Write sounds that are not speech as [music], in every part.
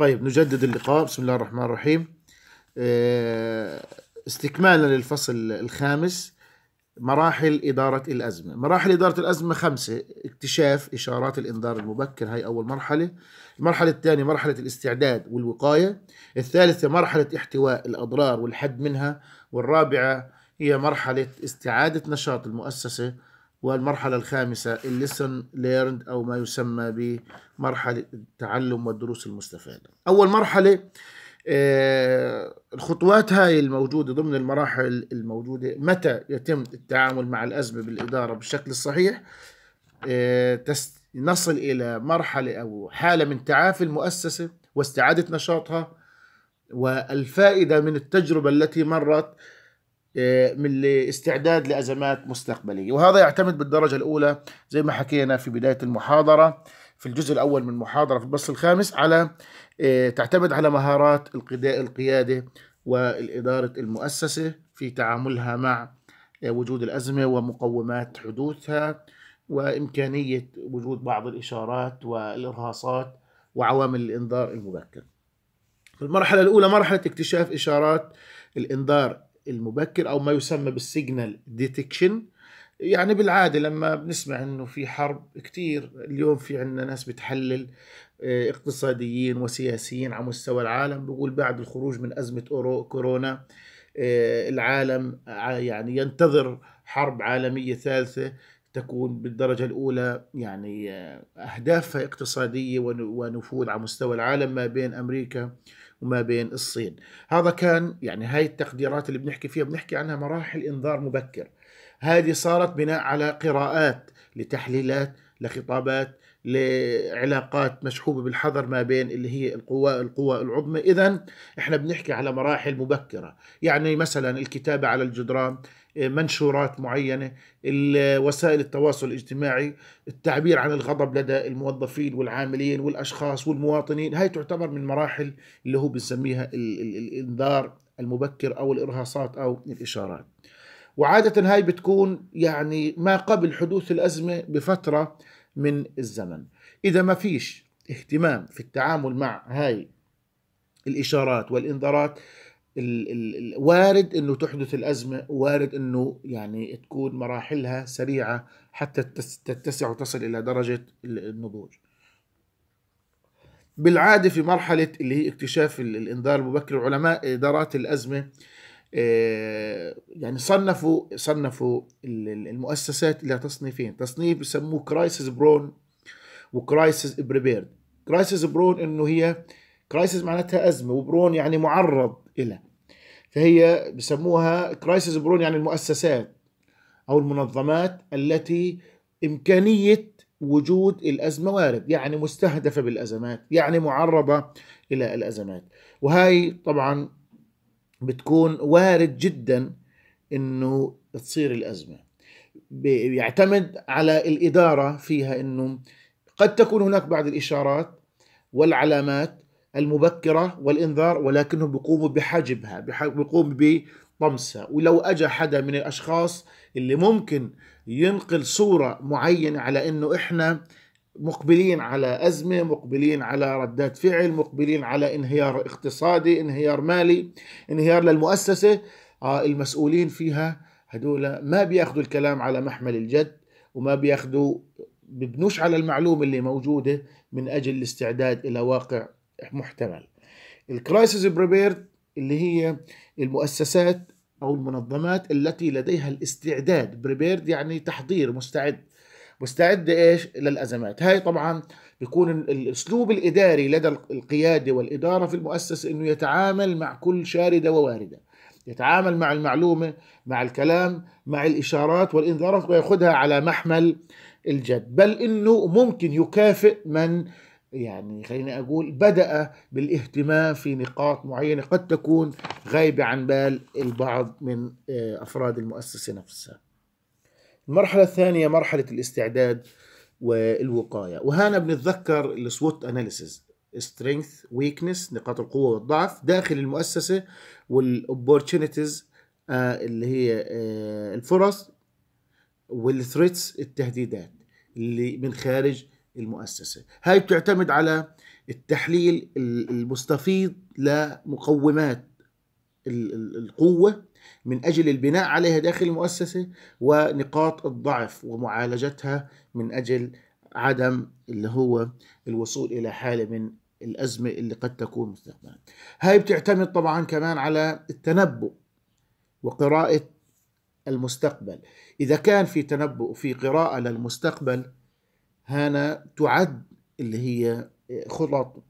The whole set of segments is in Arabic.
طيب نجدد اللقاء بسم الله الرحمن الرحيم آه، استكمالا للفصل الخامس مراحل إدارة الأزمة مراحل إدارة الأزمة خمسة اكتشاف إشارات الإنذار المبكر هاي أول مرحلة المرحلة الثانية مرحلة الاستعداد والوقاية الثالثة مرحلة احتواء الأضرار والحد منها والرابعة هي مرحلة استعادة نشاط المؤسسة والمرحلة الخامسة الليسن ليرند أو ما يسمى بمرحلة التعلم والدروس المستفادة أول مرحلة آه، الخطوات هاي الموجودة ضمن المراحل الموجودة متى يتم التعامل مع الأزمة بالإدارة بالشكل الصحيح آه، نصل إلى مرحلة أو حالة من تعافي المؤسسة واستعادة نشاطها والفائدة من التجربة التي مرت آه، من الاستعداد لأزمات مستقبلية وهذا يعتمد بالدرجة الأولى زي ما حكينا في بداية المحاضرة في الجزء الأول من المحاضرة في البسط الخامس على آه، تعتمد على مهارات القيادة والإدارة المؤسسة في تعاملها مع آه، وجود الأزمة ومقومات حدوثها وإمكانية وجود بعض الإشارات والإرهاصات وعوامل الإنذار المبكر في المرحلة الأولى مرحلة اكتشاف إشارات الإنذار المبكر او ما يسمى بالسيجنال ديتكشن يعني بالعاده لما بنسمع انه في حرب كثير اليوم في عندنا ناس بتحلل آه، اقتصاديين وسياسيين على مستوى العالم بيقول بعد الخروج من ازمه كورونا آه، العالم آه، يعني ينتظر حرب عالميه ثالثه تكون بالدرجه الاولى يعني اهدافها اقتصاديه ونفوذ على مستوى العالم ما بين امريكا وما بين الصين هذا كان يعني هاي التقديرات اللي بنحكي فيها بنحكي عنها مراحل انذار مبكر هذه صارت بناء على قراءات لتحليلات لخطابات لعلاقات مشحوبة بالحذر ما بين اللي هي القوى القوى العظمى إذا إحنا بنحكي على مراحل مبكرة يعني مثلا الكتابة على الجدران إيه، منشورات معينه وسائل التواصل الاجتماعي التعبير عن الغضب لدى الموظفين والعاملين والاشخاص والمواطنين هاي تعتبر من مراحل اللي هو بنسميها الانذار المبكر او الارهاصات او الاشارات وعاده هاي بتكون يعني ما قبل حدوث الازمه بفتره من الزمن اذا ما فيش اهتمام في التعامل مع هاي الاشارات والانذارات ال وارد انه تحدث الازمه وارد انه يعني تكون مراحلها سريعه حتى تتسع وتصل الى درجه النضوج بالعاده في مرحله اللي هي اكتشاف الانذار المبكر علماء ادارات الازمه آه، يعني صنفوا صنفوا المؤسسات الى تصنيفين تصنيف بسموه كرايسيس برون وكرايسيس بريبيرد كرايسيس برون انه هي كرايسيس معناتها ازمه وبرون يعني معرض لها فهي بسموها كرايسيس برون يعني المؤسسات او المنظمات التي امكانيه وجود الازمه وارد يعني مستهدفه بالازمات يعني معرضه الى الازمات وهي طبعا بتكون وارد جدا انه تصير الازمه بيعتمد على الاداره فيها انه قد تكون هناك بعض الاشارات والعلامات المبكرة والإنذار ولكنهم بيقوموا بحجبها بيقوم بطمسها ولو أجا حدا من الأشخاص اللي ممكن ينقل صورة معينة على إنه إحنا مقبلين على أزمة مقبلين على ردات فعل مقبلين على انهيار اقتصادي انهيار مالي انهيار للمؤسسة آه المسؤولين فيها هدول ما بياخذوا الكلام على محمل الجد وما بياخذوا ببنوش على المعلومة اللي موجودة من أجل الاستعداد إلى واقع محتمل الكرايسيس بريبيرد اللي هي المؤسسات او المنظمات التي لديها الاستعداد بريبيرد يعني تحضير مستعد مستعد ايش للازمات هاي طبعا بيكون الاسلوب الاداري لدى القياده والاداره في المؤسسه انه يتعامل مع كل شارده ووارده يتعامل مع المعلومه مع الكلام مع الاشارات والانذارات وياخذها على محمل الجد بل انه ممكن يكافئ من يعني خليني أقول بدأ بالاهتمام في نقاط معينة قد تكون غايبة عن بال البعض من آه، أفراد المؤسسة نفسها المرحلة الثانية مرحلة الاستعداد والوقاية وهنا بنتذكر السوت أناليسز سترينث ويكنس نقاط القوة والضعف داخل المؤسسة والopportunities آه، اللي هي آه، الفرص والثريتس التهديدات اللي من خارج المؤسسة هاي بتعتمد على التحليل المستفيض لمقومات القوة من أجل البناء عليها داخل المؤسسة ونقاط الضعف ومعالجتها من أجل عدم اللي هو الوصول إلى حالة من الأزمة اللي قد تكون مستقبلا هاي بتعتمد طبعا كمان على التنبؤ وقراءة المستقبل إذا كان في تنبؤ في قراءة للمستقبل هنا تعد اللي هي خطط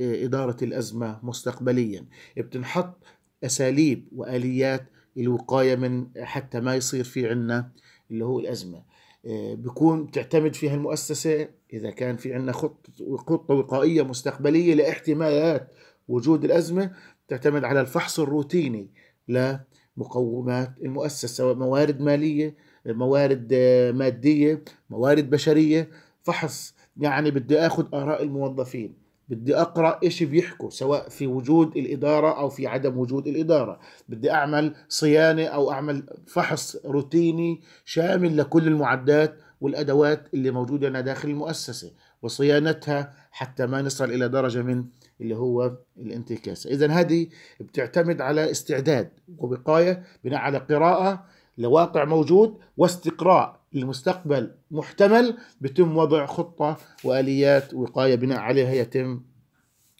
آه، إدارة الأزمة مستقبليا بتنحط أساليب وآليات الوقاية من حتى ما يصير في عنا اللي هو الأزمة آه، بيكون تعتمد فيها المؤسسة إذا كان في عنا خطة خطة وقائية مستقبلية لاحتمالات وجود الأزمة تعتمد على الفحص الروتيني لمقومات المؤسسة سواء موارد مالية موارد آه، مادية موارد بشرية فحص يعني بدي اخذ اراء الموظفين بدي اقرا ايش بيحكوا سواء في وجود الاداره او في عدم وجود الاداره بدي اعمل صيانه او اعمل فحص روتيني شامل لكل المعدات والادوات اللي موجوده لنا داخل المؤسسه وصيانتها حتى ما نصل الى درجه من اللي هو الانتكاسه اذا هذه بتعتمد على استعداد ووقايه بناء على قراءه لواقع موجود واستقراء المستقبل محتمل بتم وضع خطة وآليات وقاية بناء عليها يتم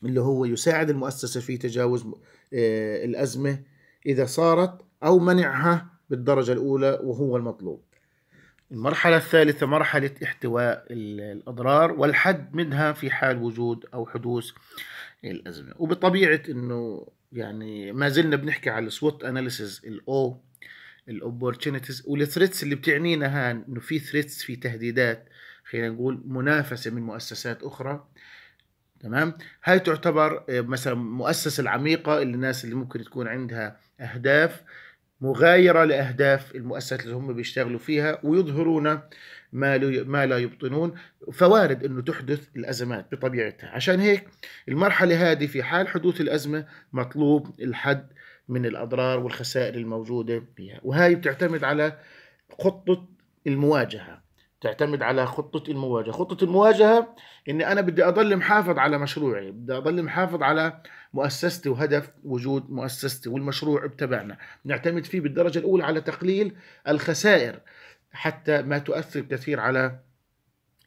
اللي هو يساعد المؤسسة في تجاوز آه، الأزمة إذا صارت أو منعها بالدرجة الأولى وهو المطلوب المرحلة الثالثة مرحلة احتواء الأضرار والحد منها في حال وجود أو حدوث الأزمة وبطبيعة أنه يعني ما زلنا بنحكي على SWOT أناليسز الأو الاوبورتونيتيز والثريتس اللي بتعنينا هان انه في ثريتس في تهديدات خلينا نقول منافسه من مؤسسات اخرى تمام هاي تعتبر آه، مثلا مؤسسه العميقه اللي الناس اللي ممكن تكون عندها اهداف مغايره لاهداف المؤسسات اللي هم بيشتغلوا فيها ويظهرون ما ما لا يبطنون فوارد انه تحدث الازمات بطبيعتها عشان هيك المرحله هذه في حال حدوث الازمه مطلوب الحد من الأضرار والخسائر الموجودة فيها وهي بتعتمد على خطة المواجهة تعتمد على خطة المواجهة خطة المواجهة إني أنا بدي أضل محافظ على مشروعي بدي أضل محافظ على مؤسستي وهدف وجود مؤسستي والمشروع تبعنا نعتمد فيه بالدرجة الأولى على تقليل الخسائر حتى ما تؤثر كثير على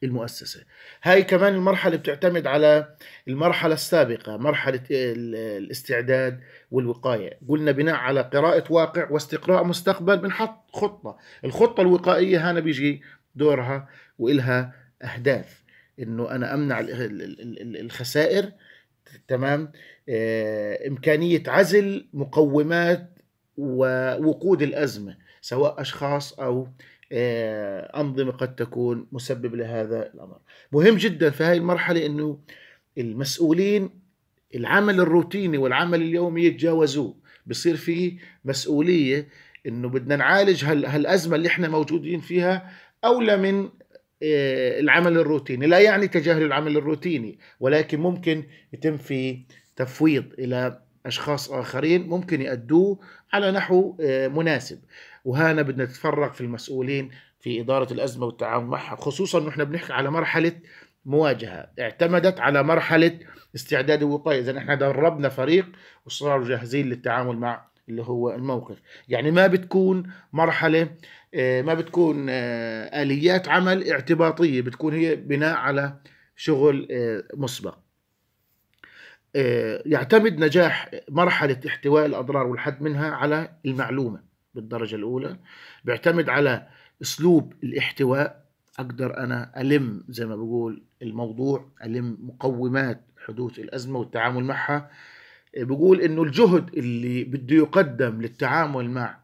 المؤسسة هاي كمان المرحلة بتعتمد على المرحلة السابقة مرحلة الاستعداد والوقاية قلنا بناء على قراءة واقع واستقراء مستقبل بنحط خطة الخطة الوقائية هنا بيجي دورها وإلها أهداف إنه أنا أمنع الخسائر تمام آه، إمكانية عزل مقومات ووقود الأزمة سواء أشخاص أو آه، أنظمة قد تكون مسبب لهذا الأمر مهم جدا في هذه المرحلة أنه المسؤولين العمل الروتيني والعمل اليومي يتجاوزوه بصير في مسؤولية أنه بدنا نعالج هالأزمة اللي احنا موجودين فيها أولى من آه، العمل الروتيني لا يعني تجاهل العمل الروتيني ولكن ممكن يتم في تفويض إلى أشخاص آخرين ممكن يأدوه على نحو آه، مناسب وهنا بدنا نتفرغ في المسؤولين في إدارة الأزمة والتعاون معها خصوصا نحن بنحكي على مرحلة مواجهة اعتمدت على مرحلة استعداد ووقاية إذا نحن دربنا فريق وصاروا جاهزين للتعامل مع اللي هو الموقف يعني ما بتكون مرحلة آه، ما بتكون آه، آليات عمل اعتباطية بتكون هي بناء على شغل آه، مسبق يعتمد نجاح مرحلة احتواء الأضرار والحد منها على المعلومة بالدرجه الاولى بيعتمد على اسلوب الاحتواء اقدر انا الم زي ما بقول الموضوع الم مقومات حدوث الازمه والتعامل معها بقول انه الجهد اللي بده يقدم للتعامل مع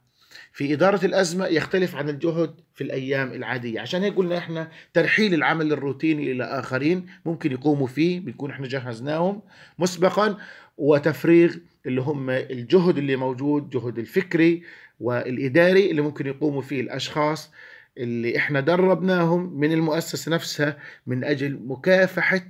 في إدارة الأزمة يختلف عن الجهد في الأيام العادية عشان هيك قلنا إحنا ترحيل العمل الروتيني إلى آخرين ممكن يقوموا فيه بنكون إحنا جهزناهم مسبقا وتفريغ اللي هم الجهد اللي موجود جهد الفكري والإداري اللي ممكن يقوموا فيه الأشخاص اللي إحنا دربناهم من المؤسسة نفسها من أجل مكافحة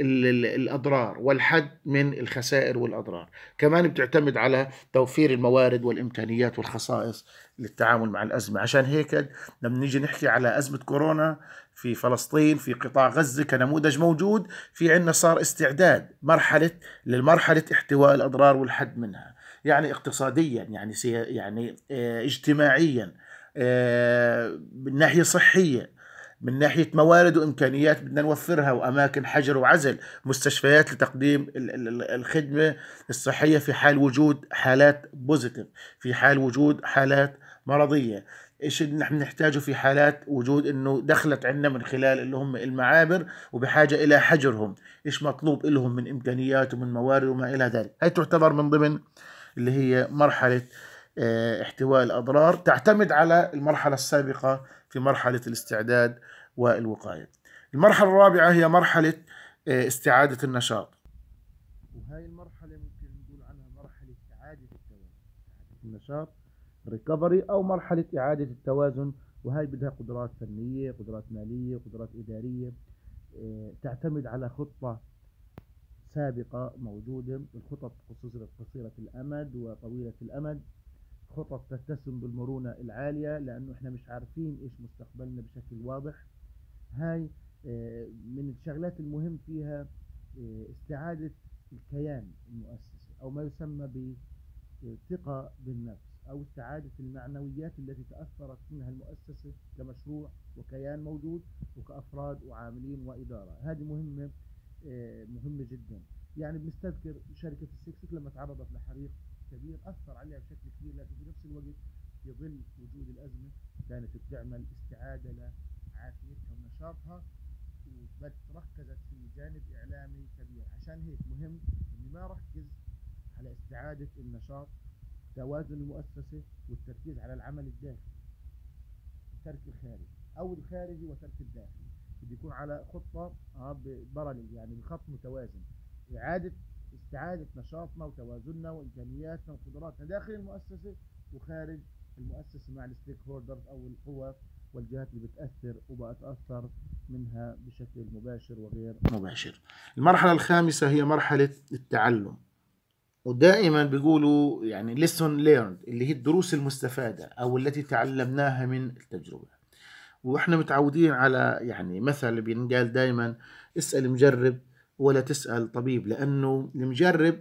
الأضرار والحد من الخسائر والأضرار كمان بتعتمد على توفير الموارد والإمكانيات والخصائص للتعامل مع الأزمة عشان هيك لما نيجي نحكي على أزمة كورونا في فلسطين في قطاع غزة كنموذج موجود في عنا صار استعداد مرحلة للمرحلة احتواء الأضرار والحد منها يعني اقتصاديا يعني يعني آه، اجتماعيا آه، من ناحية صحية من ناحية موارد وإمكانيات بدنا نوفرها وأماكن حجر وعزل مستشفيات لتقديم الخدمة الصحية في حال وجود حالات بوزيتيف في حال وجود حالات مرضية ايش اللي نحن نحتاجه في حالات وجود انه دخلت عندنا من خلال اللي هم المعابر وبحاجه الى حجرهم، ايش مطلوب لهم من امكانيات ومن موارد وما الى ذلك، هي تعتبر من ضمن اللي هي مرحله آه، احتواء الأضرار تعتمد على المرحلة السابقة في مرحلة الاستعداد والوقاية المرحلة الرابعة هي مرحلة آه، استعادة النشاط وهي المرحلة ممكن نقول عنها مرحلة إعادة التوازن النشاط ريكفري أو مرحلة إعادة التوازن وهي بدها قدرات فنية قدرات مالية قدرات إدارية آه، تعتمد على خطة سابقة موجودة الخطط قصيرة الأمد وطويلة الأمد خطط تتسم بالمرونة العالية لأنه إحنا مش عارفين إيش مستقبلنا بشكل واضح هاي آه، من الشغلات المهم فيها آه، استعادة الكيان المؤسسي أو ما يسمى بثقة بالنفس أو استعادة المعنويات التي تأثرت منها المؤسسة كمشروع وكيان موجود وكأفراد وعاملين وإدارة هذه مهمة آه، مهمة جدا يعني بنستذكر شركة السكسك لما تعرضت لحريق كبير أثر عليها بشكل كبير لكن في نفس الوقت في ظل وجود الأزمة كانت بتعمل استعادة لعافيتها ونشاطها وبد ركزت في جانب إعلامي كبير عشان هيك مهم إني ما ركز على استعادة النشاط توازن المؤسسة والتركيز على العمل الداخلي وترك الخارجي أو الخارجي وترك الداخلي بده يكون على خطة آه، برلل يعني بخط متوازن إعادة استعادة نشاطنا وتوازننا وإمكانياتنا وقدراتنا داخل المؤسسة وخارج المؤسسة مع الستيك هولدرز أو القوى والجهات اللي بتأثر وبتأثر منها بشكل مباشر وغير مباشر المرحلة الخامسة هي مرحلة التعلم ودائما بيقولوا يعني lesson learned اللي هي الدروس المستفادة أو التي تعلمناها من التجربة وإحنا متعودين على يعني مثل بينقال دائما اسأل مجرب ولا تسأل طبيب لأنه المجرب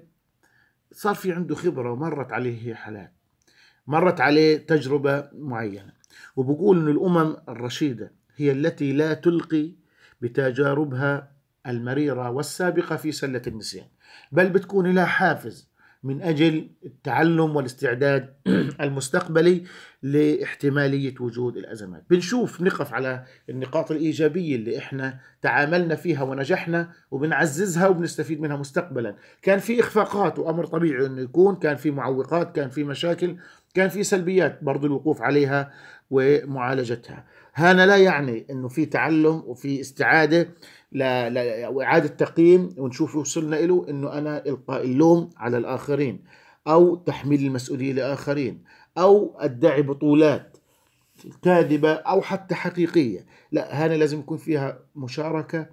صار في عنده خبرة ومرت عليه حالات مرت عليه تجربة معينة وبقول أن الأمم الرشيدة هي التي لا تلقي بتجاربها المريرة والسابقة في سلة النسيان بل بتكون لها حافز من أجل التعلم والاستعداد [clears throat] المستقبلي لاحتمالية وجود الأزمات بنشوف نقف على النقاط الإيجابية اللي إحنا تعاملنا فيها ونجحنا وبنعززها وبنستفيد منها مستقبلا كان في إخفاقات وأمر طبيعي أنه يكون كان في معوقات كان في مشاكل كان في سلبيات برضو الوقوف عليها ومعالجتها هذا لا يعني انه في تعلم وفي استعاده لا لا واعاده تقييم ونشوف وصلنا له انه انا القاء اللوم على الاخرين او تحميل المسؤوليه لاخرين او ادعي بطولات كاذبه او حتى حقيقيه لا هنا لازم يكون فيها مشاركه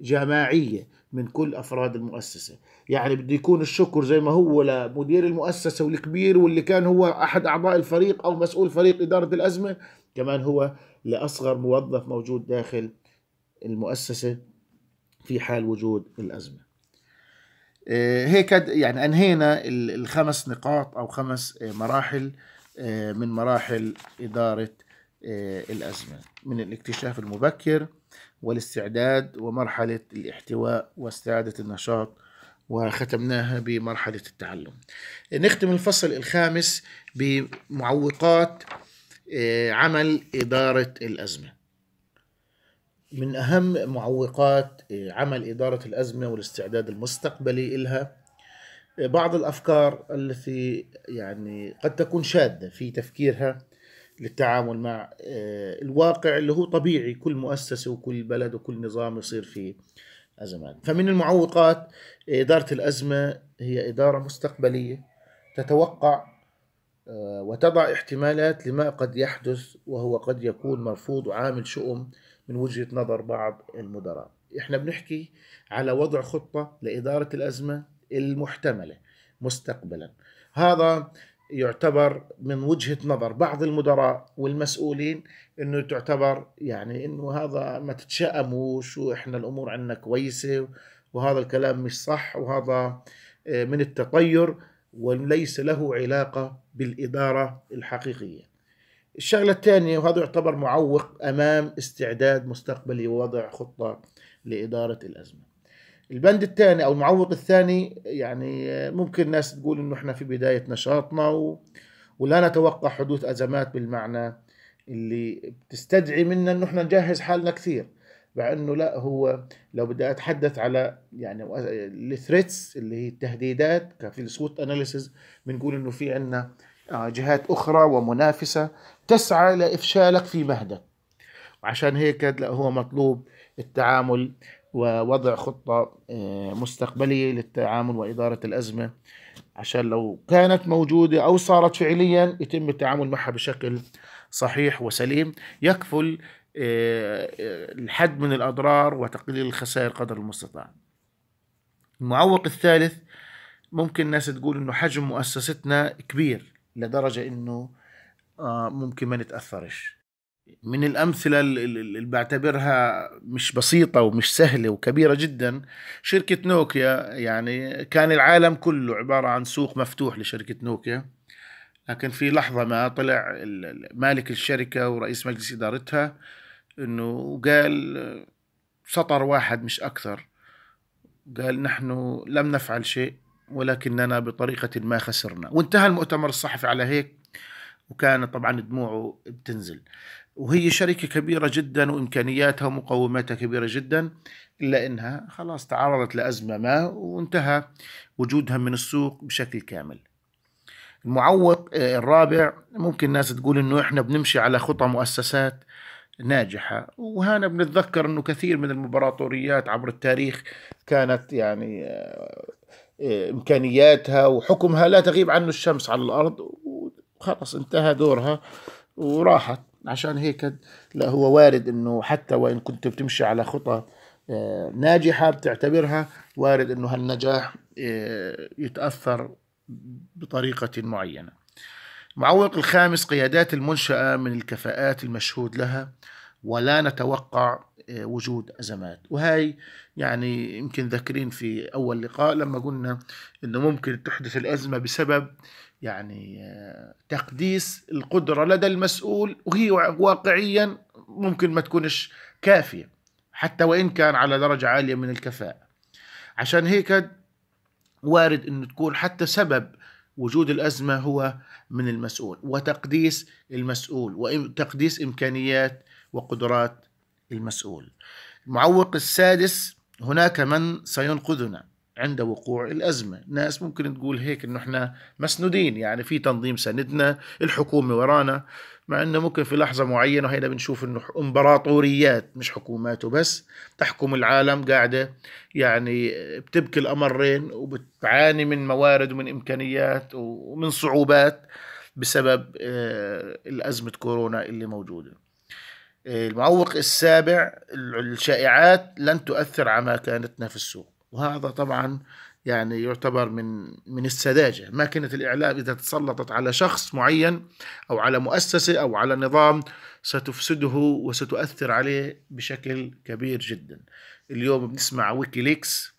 جماعيه من كل افراد المؤسسه يعني بده يكون الشكر زي ما هو لمدير المؤسسة والكبير واللي كان هو أحد أعضاء الفريق أو مسؤول فريق إدارة الأزمة كمان هو لأصغر موظف موجود داخل المؤسسة في حال وجود الأزمة آه، هيك يعني أنهينا الخمس نقاط أو خمس آه، مراحل آه، من مراحل إدارة الأزمة من الاكتشاف المبكر والاستعداد ومرحلة الاحتواء واستعادة النشاط وختمناها بمرحلة التعلم نختم الفصل الخامس بمعوقات آه، عمل إدارة الأزمة من أهم معوقات آه، عمل إدارة الأزمة والاستعداد المستقبلي إلها آه، بعض الأفكار التي يعني قد تكون شاذة في تفكيرها للتعامل مع الواقع اللي هو طبيعي كل مؤسسة وكل بلد وكل نظام يصير فيه أزمات فمن المعوقات إدارة الأزمة هي إدارة مستقبلية تتوقع آه، وتضع احتمالات لما قد يحدث وهو قد يكون مرفوض وعامل شؤم من وجهة نظر بعض المدراء احنا بنحكي على وضع خطة لإدارة الأزمة المحتملة مستقبلا هذا يعتبر من وجهة نظر بعض المدراء والمسؤولين انه تعتبر يعني انه هذا ما تتشائموش واحنا الامور عندنا كويسة وهذا الكلام مش صح وهذا آه، من التطير وليس له علاقة بالإدارة الحقيقية الشغلة الثانية وهذا يعتبر معوق أمام استعداد مستقبلي ووضع خطة لإدارة الأزمة البند الثاني او المعوق الثاني يعني ممكن ناس تقول انه احنا في بدايه نشاطنا و... ولا نتوقع حدوث ازمات بالمعنى اللي بتستدعي منا انه احنا نجهز حالنا كثير مع انه لا هو لو بدي اتحدث على يعني الثريتس اللي هي التهديدات كفي السوت اناليسز بنقول انه في عندنا آه، جهات اخرى ومنافسه تسعى لافشالك في مهدك وعشان هيك لا هو مطلوب التعامل ووضع خطة آه، مستقبلية للتعامل وإدارة الأزمة عشان لو كانت موجودة أو صارت فعليا يتم التعامل معها بشكل صحيح وسليم يكفل آه، آه، الحد من الأضرار وتقليل الخسائر قدر المستطاع المعوق الثالث ممكن الناس تقول انه حجم مؤسستنا كبير لدرجة انه ممكن ما نتأثرش من الأمثلة اللي بعتبرها مش بسيطة ومش سهلة وكبيرة جدا شركة نوكيا يعني كان العالم كله عبارة عن سوق مفتوح لشركة نوكيا لكن في لحظة ما طلع مالك الشركة ورئيس مجلس إدارتها أنه قال سطر واحد مش أكثر قال نحن لم نفعل شيء ولكننا بطريقة ما خسرنا وانتهى المؤتمر الصحفي على هيك وكان طبعا دموعه بتنزل وهي شركة كبيرة جدا وإمكانياتها ومقوماتها كبيرة جدا إلا أنها خلاص تعرضت لأزمة ما وانتهى وجودها من السوق بشكل كامل المعوق آه، الرابع ممكن الناس تقول أنه إحنا بنمشي على خطى مؤسسات ناجحة وهنا بنتذكر أنه كثير من الإمبراطوريات عبر التاريخ كانت يعني آه، آه، إمكانياتها وحكمها لا تغيب عنه الشمس على الأرض وخلاص انتهى دورها وراحت عشان هيك لا هو وارد انه حتى وان كنت بتمشي على خطى آه، ناجحة بتعتبرها وارد انه هالنجاح آه، يتأثر بطريقة معينة معوق الخامس قيادات المنشأة من الكفاءات المشهود لها ولا نتوقع آه، وجود أزمات وهي يعني يمكن ذاكرين في أول لقاء لما قلنا أنه ممكن تحدث الأزمة بسبب يعني تقديس القدرة لدى المسؤول وهي واقعيا ممكن ما تكونش كافية حتى وإن كان على درجة عالية من الكفاءة عشان هيك وارد أن تكون حتى سبب وجود الأزمة هو من المسؤول وتقديس المسؤول وتقديس إمكانيات وقدرات المسؤول المعوق السادس هناك من سينقذنا عند وقوع الأزمة ناس ممكن تقول هيك إنه إحنا مسنودين يعني في تنظيم سندنا الحكومة ورانا مع إنه ممكن في لحظة معينة وهنا بنشوف إنه إمبراطوريات مش حكومات وبس تحكم العالم قاعدة يعني بتبكي الأمرين وبتعاني من موارد ومن إمكانيات ومن صعوبات بسبب آه، الأزمة كورونا اللي موجودة المعوق السابع الشائعات لن تؤثر على مكانتنا في السوق وهذا طبعا يعني يعتبر من من السذاجة ماكينة الإعلام إذا تسلطت على شخص معين أو على مؤسسة أو على نظام ستفسده وستؤثر عليه بشكل كبير جدا اليوم بنسمع ويكيليكس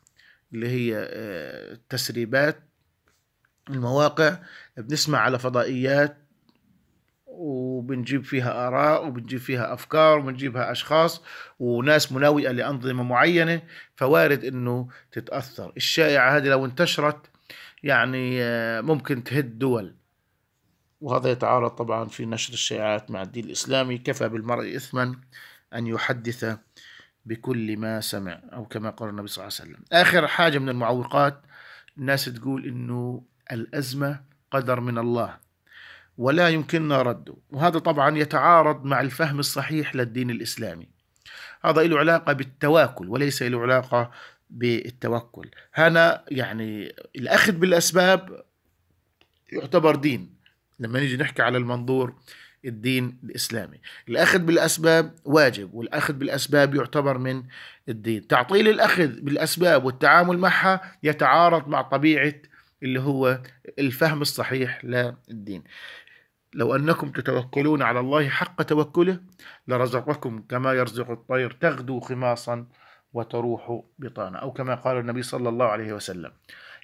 اللي هي آه، تسريبات المواقع بنسمع على فضائيات وبنجيب فيها آراء وبنجيب فيها أفكار وبنجيبها أشخاص وناس مناوئة لأنظمة معينة فوارد أنه تتأثر الشائعة هذه لو انتشرت يعني آه، ممكن تهد دول وهذا يتعارض طبعا في نشر الشائعات مع الدين الإسلامي كفى بالمرء إثما أن يحدث بكل ما سمع أو كما قال النبي صلى الله عليه وسلم آخر حاجة من المعوقات الناس تقول أنه الأزمة قدر من الله ولا يمكننا رده وهذا طبعا يتعارض مع الفهم الصحيح للدين الإسلامي هذا له علاقة بالتواكل وليس له علاقة بالتوكل هنا يعني الأخذ بالأسباب يعتبر دين لما نيجي نحكي على المنظور الدين الإسلامي الأخذ بالأسباب واجب والأخذ بالأسباب يعتبر من الدين تعطيل الأخذ بالأسباب والتعامل معها يتعارض مع طبيعة اللي هو الفهم الصحيح للدين لو أنكم تتوكلون على الله حق توكله لرزقكم كما يرزق الطير تغدو خماصا وتروح بطانا أو كما قال النبي صلى الله عليه وسلم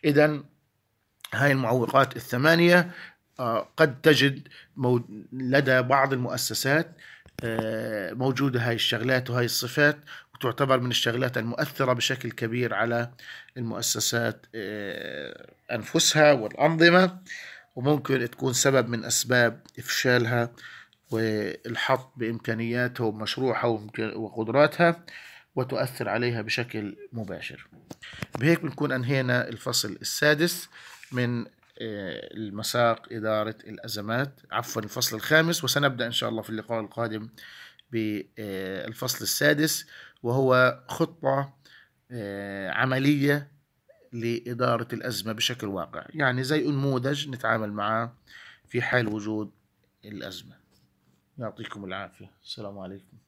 إذا هاي المعوقات الثمانية آه، قد تجد لدى بعض المؤسسات آه، موجودة هاي الشغلات وهاي الصفات وتعتبر من الشغلات المؤثرة بشكل كبير على المؤسسات آه، أنفسها والأنظمة وممكن تكون سبب من أسباب إفشالها والحط بإمكانياتها ومشروعها وقدراتها وتؤثر عليها بشكل مباشر بهيك بنكون أنهينا الفصل السادس من آه، المساق إدارة الأزمات عفوا الفصل الخامس وسنبدأ إن شاء الله في اللقاء القادم بالفصل آه، السادس وهو خطة آه، عملية لإدارة الأزمة بشكل واقع يعني زي أنموذج نتعامل معاه في حال وجود الأزمة يعطيكم العافية السلام عليكم